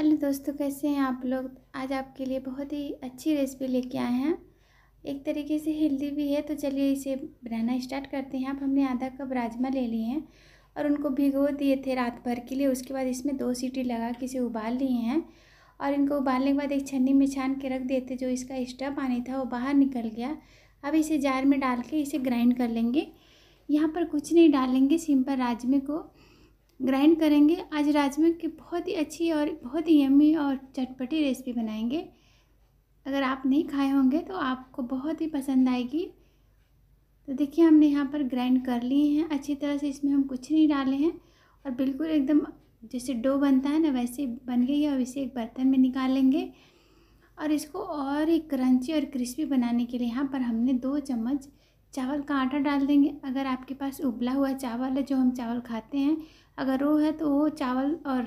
hello दोस्तों कैसे हैं आप लोग आज आपके लिए बहुत ही अच्छी रेसिपी लेके आए हैं एक तरीके से हेल्दी भी है तो चलिए इसे बनाना स्टार्ट करते हैं आप हमने आधा कप राजमा ले लिए हैं और उनको भिगो दिए थे रात भर के लिए उसके बाद इसमें दो सीटी लगा के इसे उबाल लिए हैं और इनको उबालने के बाद एक छन्नी में छान के रख देते जो इसका एक्स्ट्रा पानी था वो बाहर निकल गया अब इसे जार में डाल के इसे ग्राइंड कर लेंगे यहाँ पर कुछ नहीं डालेंगे सिंपल राजमे को ग्राइंड करेंगे आज राजमा की बहुत ही अच्छी और बहुत ही यमी और चटपटी रेसिपी बनाएंगे अगर आप नहीं खाए होंगे तो आपको बहुत ही पसंद आएगी तो देखिए हमने यहाँ पर ग्राइंड कर लिए हैं अच्छी तरह से इसमें हम कुछ नहीं डाले हैं और बिल्कुल एकदम जैसे डो बनता है ना वैसे बन गई है और इसे एक बर्तन में निकालेंगे और इसको और ही क्रंची और क्रिस्पी बनाने के लिए यहाँ पर हमने दो चम्मच चावल का आटा डाल देंगे अगर आपके पास उबला हुआ चावल है जो हम चावल खाते हैं अगर वो है तो वो चावल और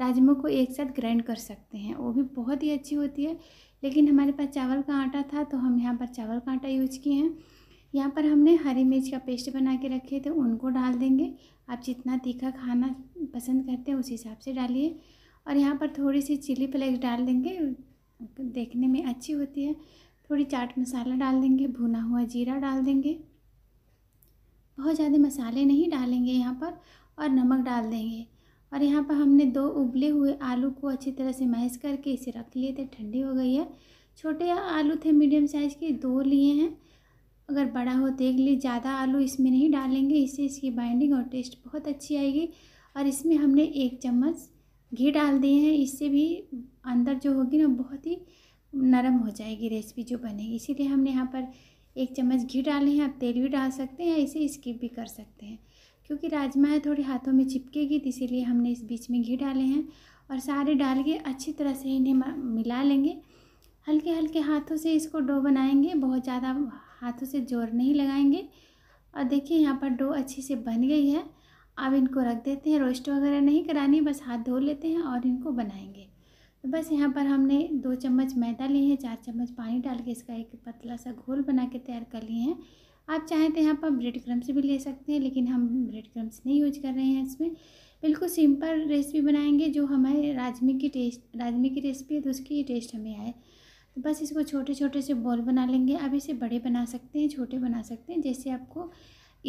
राजमा को एक साथ ग्राइंड कर सकते हैं वो भी बहुत ही अच्छी होती है लेकिन हमारे पास चावल का आटा था तो हम यहाँ पर चावल का आटा यूज किए हैं यहाँ पर हमने हरी मिर्च का पेस्ट बना के रखे थे उनको डाल देंगे आप जितना तीखा खाना पसंद करते हैं उस हिसाब से डालिए और यहाँ पर थोड़ी सी चिली फ्लेक्स डाल देंगे देखने में अच्छी होती है थोड़ी चाट मसाला डाल देंगे भुना हुआ जीरा डाल देंगे बहुत ज़्यादा मसाले नहीं डालेंगे यहाँ पर और नमक डाल देंगे और यहाँ पर हमने दो उबले हुए आलू को अच्छी तरह से महस करके इसे रख लिए थे ठंडी हो गई है छोटे आलू थे मीडियम साइज़ के दो लिए हैं अगर बड़ा हो देख लीजिए ज़्यादा आलू इसमें नहीं डालेंगे इससे इसकी बाइंडिंग और टेस्ट बहुत अच्छी आएगी और इसमें हमने एक चम्मच घी डाल दिए हैं इससे भी अंदर जो होगी ना बहुत ही नरम हो जाएगी रेसिपी जो बनेगी इसीलिए हमने यहाँ पर एक चम्मच घी डाले हैं आप तेल भी डाल सकते हैं इसे स्किप भी कर सकते हैं क्योंकि राजमा है थोड़ी हाथों में चिपकेगी तो इसीलिए हमने इस बीच में घी डाले हैं और सारे डाल के अच्छी तरह से इन्हें मिला लेंगे हल्के हल्के हाथों से इसको डो बनाएंगे बहुत ज़्यादा हाथों से जोर नहीं लगाएंगे और देखिए यहाँ पर डो अच्छे से बन गई है अब इनको रख देते हैं रोस्ट वगैरह नहीं करानी बस हाथ धो लेते हैं और इनको बनाएंगे तो बस यहाँ पर हमने दो चम्मच मैदा लिए हैं चार चम्मच पानी डाल के इसका एक पतला सा घोल बना के तैयार कर लिए हैं आप चाहें तो यहाँ पर ब्रेड क्रम्स भी ले सकते हैं लेकिन हम ब्रेड क्रम्स नहीं यूज कर रहे हैं इसमें बिल्कुल सिंपल रेसिपी बनाएंगे जो हमारे राजमे की टेस्ट राजमे की रेसिपी है तो उसकी टेस्ट हमें आए तो बस इसको छोटे छोटे से बॉल बना लेंगे आप इसे बड़े बना सकते हैं छोटे बना सकते हैं जैसे आपको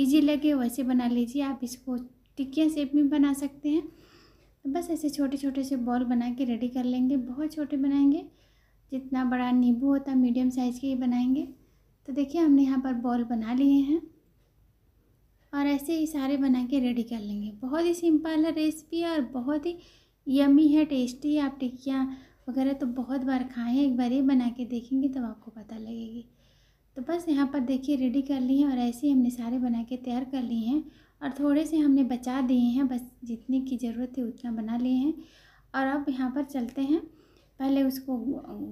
ईजी लगे वैसे बना लीजिए आप इसको टिक्किया शेप में बना सकते हैं तो बस ऐसे छोटे छोटे से बॉल बना के रेडी कर लेंगे बहुत छोटे बनाएंगे जितना बड़ा नींबू होता मीडियम साइज़ के ही बनाएंगे तो देखिए हमने यहाँ पर बॉल बना लिए हैं और ऐसे ही सारे बना के रेडी कर लेंगे बहुत ही सिंपल है रेसिपी और बहुत ही यमी है टेस्टी है आप टिक्कियाँ वगैरह तो बहुत बार खाएँ एक बार ही बना के देखेंगे तब तो आपको पता लगेगी तो बस यहाँ पर देखिए रेडी कर लिए हैं और ऐसे ही हमने सारे बना के तैयार कर लिए हैं और थोड़े से हमने बचा दिए हैं बस जितने की ज़रूरत है उतना बना लिए हैं और अब यहाँ पर चलते हैं पहले उसको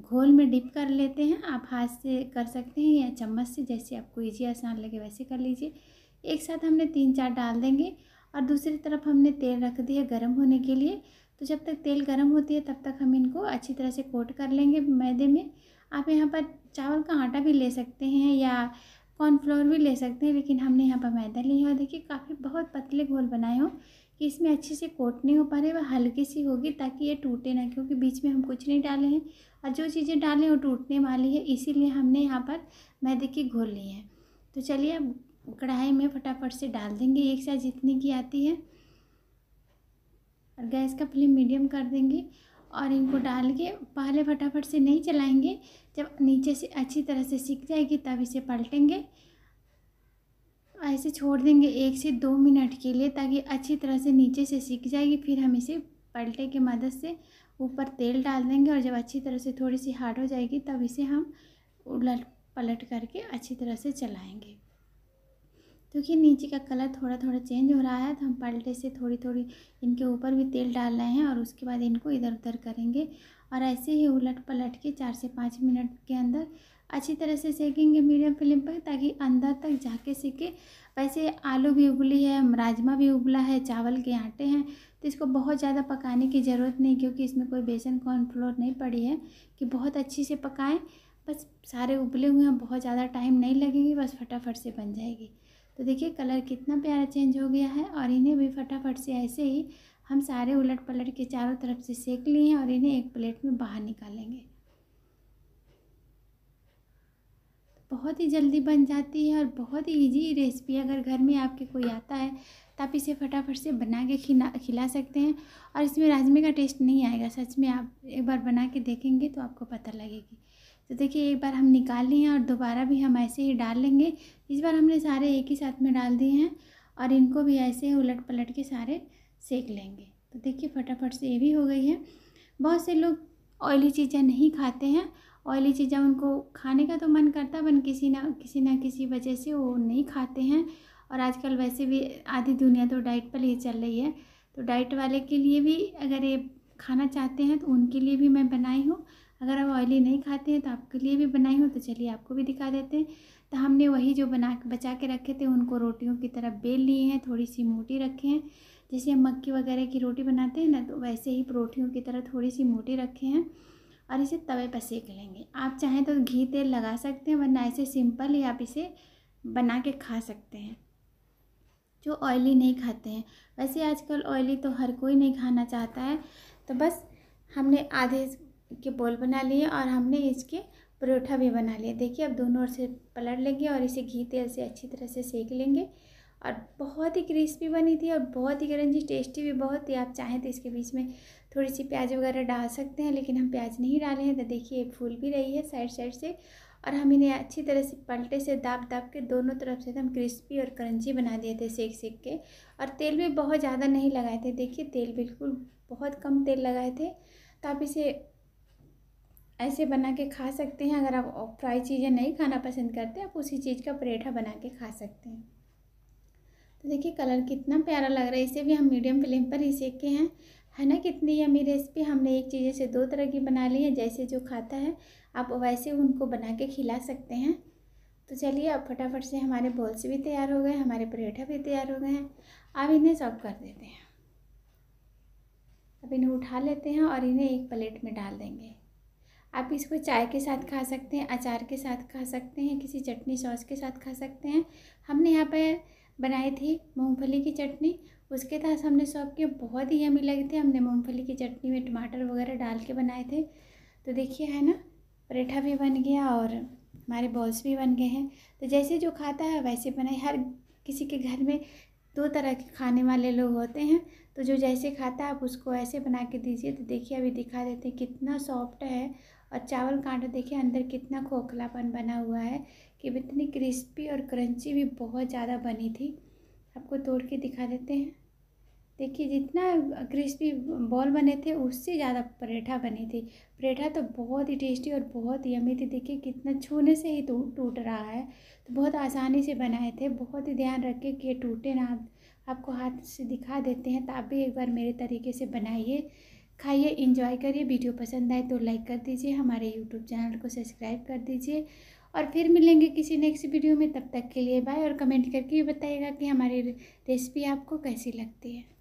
घोल में डिप कर लेते हैं आप हाथ से कर सकते हैं या चम्मच से जैसे आपको ईजी आसान लगे वैसे कर लीजिए एक साथ हमने तीन चार डाल देंगे और दूसरी तरफ हमने तेल रख दिया गर्म होने के लिए तो जब तक तेल गर्म होती है तब तक हम इनको अच्छी तरह से कोट कर लेंगे मैदे में आप यहाँ पर चावल का आटा भी ले सकते हैं या कॉर्नफ्लोर भी ले सकते हैं लेकिन हमने यहाँ पर मैदा लिया है देखिए काफ़ी बहुत पतले घोल बनाए हों कि इसमें अच्छे से कोट नहीं हो पा रही वह हल्की सी होगी ताकि ये टूटे ना क्योंकि बीच में हम कुछ नहीं डाले हैं और जो चीज़ें डालें वो टूटने वाली है इसीलिए हमने यहाँ पर मैदे की घोल ली है तो चलिए अब कढ़ाई में फटाफट से डाल देंगे एक साथ जितनी की आती है और गैस का फ्लेम मीडियम कर देंगे और इनको डाल के पहले फटाफट से नहीं चलाएंगे जब नीचे से अच्छी तरह से सीख जाएगी तब इसे पलटेंगे ऐसे छोड़ देंगे एक से दो मिनट के लिए ताकि अच्छी तरह से नीचे से सीख जाएगी फिर हम इसे पलटे की मदद से ऊपर तेल डाल देंगे और जब अच्छी तरह से थोड़ी सी हार्ड हो जाएगी तब इसे हम उलट पलट करके अच्छी तरह से चलाएँगे क्योंकि तो नीचे का कलर थोड़ा थोड़ा चेंज हो रहा है तो हम पलटे से थोड़ी थोड़ी इनके ऊपर भी तेल डाल रहे हैं और उसके बाद इनको इधर उधर करेंगे और ऐसे ही उलट पलट के चार से पाँच मिनट के अंदर अच्छी तरह से सेकेंगे मीडियम फ्लेम पर ताकि अंदर तक जाके सेके वैसे आलू भी उबली है राजमा भी उबला है चावल के आटे हैं तो इसको बहुत ज़्यादा पकाने की ज़रूरत नहीं क्योंकि इसमें कोई बेसन कॉर्नफ्लोर नहीं पड़ी है कि बहुत अच्छी से पकाएं बस सारे उबले हुए हैं बहुत ज़्यादा टाइम नहीं लगेगी बस फटाफट से बन जाएगी तो देखिए कलर कितना प्यारा चेंज हो गया है और इन्हें भी फटाफट से ऐसे ही हम सारे उलट पलट के चारों तरफ से सेक लिए हैं और इन्हें एक प्लेट में बाहर निकालेंगे बहुत ही जल्दी बन जाती है और बहुत ही ईजी रेसिपी अगर घर में आपके कोई आता है तो आप इसे फटाफट से बना के खिला खिला सकते हैं और इसमें राजमे का टेस्ट नहीं आएगा सच में आप एक बार बना के देखेंगे तो आपको पता लगेगी तो देखिए एक बार हम निकाल लिए हैं और दोबारा भी हम ऐसे ही डाल लेंगे इस बार हमने सारे एक ही साथ में डाल दिए हैं और इनको भी ऐसे उलट पलट के सारे सेक लेंगे तो देखिए फटाफट से ये भी हो गई है बहुत से लोग ऑयली चीज़ें नहीं खाते हैं ऑयली चीज़ें उनको खाने का तो मन करता है पर किसी ना किसी ना किसी वजह से वो नहीं खाते हैं और आजकल वैसे भी आधी दुनिया तो डाइट पर ही चल रही है तो डाइट वाले के लिए भी अगर ये खाना चाहते हैं तो उनके लिए भी मैं बनाई हूँ अगर आप ऑयली नहीं खाते हैं तो आपके लिए भी बनाई हूँ तो चलिए आपको भी दिखा देते हैं तो हमने वही जो बना बचा के रखे थे उनको रोटियों की तरह बेल लिए हैं थोड़ी सी मोटी रखे हैं जैसे हम मक्की वगैरह की रोटी बनाते हैं ना तो वैसे ही रोटियों की तरह थोड़ी सी मोटी रखे हैं और इसे तवे पर सेक लेंगे आप चाहें तो घी तेल लगा सकते हैं वरना ऐसे सिंपल ही आप इसे बना के खा सकते हैं जो ऑयली नहीं खाते हैं वैसे आजकल ऑयली तो हर कोई नहीं खाना चाहता है तो बस हमने आधे के बोल बना लिए और हमने इसके परोठा भी बना लिए देखिए अब दोनों ओर से पलट लेंगे और इसे घी तेल से अच्छी तरह से सेक लेंगे और बहुत ही क्रिस्पी बनी थी और बहुत ही गरंजी टेस्टी भी बहुत ही आप चाहें तो इसके बीच में थोड़ी सी प्याज वगैरह डाल सकते हैं लेकिन हम प्याज नहीं डाले हैं तो देखिए फूल भी रही है साइड साइड से और हम इन्हें अच्छी तरह से पलटे से दाब दाब के दोनों तरफ से एकदम तो क्रिस्पी और क्रंची बना दिए थे सेक सेक के और तेल भी बहुत ज़्यादा नहीं लगाए थे देखिए तेल बिल्कुल बहुत कम तेल लगाए थे तो आप इसे ऐसे बना के खा सकते हैं अगर आप फ्राई चीज़ें नहीं खाना पसंद करते आप उसी चीज़ का परेठा बना के खा सकते हैं तो देखिए कलर कितना प्यारा लग रहा है इसे भी हम मीडियम फ्लेम पर ही सेक के हैं है ना कितनी यमी रेसिपी हमने एक चीज़ से दो तरह की बना ली है जैसे जो खाता है आप वैसे उनको बना के खिला सकते हैं तो चलिए अब फटाफट से हमारे बॉल्स भी तैयार हो गए हमारे परेठा भी तैयार हो गए हैं अब इन्हें सर्व कर देते हैं अब इन्हें उठा लेते हैं और इन्हें एक प्लेट में डाल देंगे आप इसको चाय के साथ खा सकते हैं अचार के साथ खा सकते हैं किसी चटनी सॉस के साथ खा सकते हैं हमने यहाँ पर बनाई थी मूँगफली की चटनी उसके साथ हमने सौंप के बहुत ही यमी लगे थे हमने मूँगफली की चटनी में टमाटर वगैरह डाल के बनाए थे तो देखिए है ना परेठा भी बन गया और हमारे बॉल्स भी बन गए हैं तो जैसे जो खाता है वैसे बनाए हर किसी के घर में दो तरह के खाने वाले लोग होते हैं तो जो जैसे खाता है आप उसको ऐसे बना के दीजिए तो देखिए अभी दिखा देते हैं कितना सॉफ्ट है और चावल कांटा देखिए अंदर कितना खोखलापन बना हुआ है कि इतनी क्रिस्पी और क्रंची भी बहुत ज़्यादा बनी थी आपको तोड़ के दिखा देते हैं देखिए जितना क्रिस्पी बॉल बने थे उससे ज़्यादा परेठा बनी थी परेठा तो बहुत ही टेस्टी और बहुत ही अमी थी देखिए कितना छूने से ही तो टूट रहा है तो बहुत आसानी से बनाए थे बहुत ही ध्यान रखें कि ये टूटे ना आपको हाथ से दिखा देते हैं तो आप भी एक बार मेरे तरीके से बनाइए खाइए इंजॉय करिए वीडियो पसंद आए तो लाइक कर दीजिए हमारे यूट्यूब चैनल को सब्सक्राइब कर दीजिए और फिर मिलेंगे किसी नेक्स्ट वीडियो में तब तक के लिए बाय और कमेंट करके बताइएगा कि हमारी रेसिपी आपको कैसी लगती है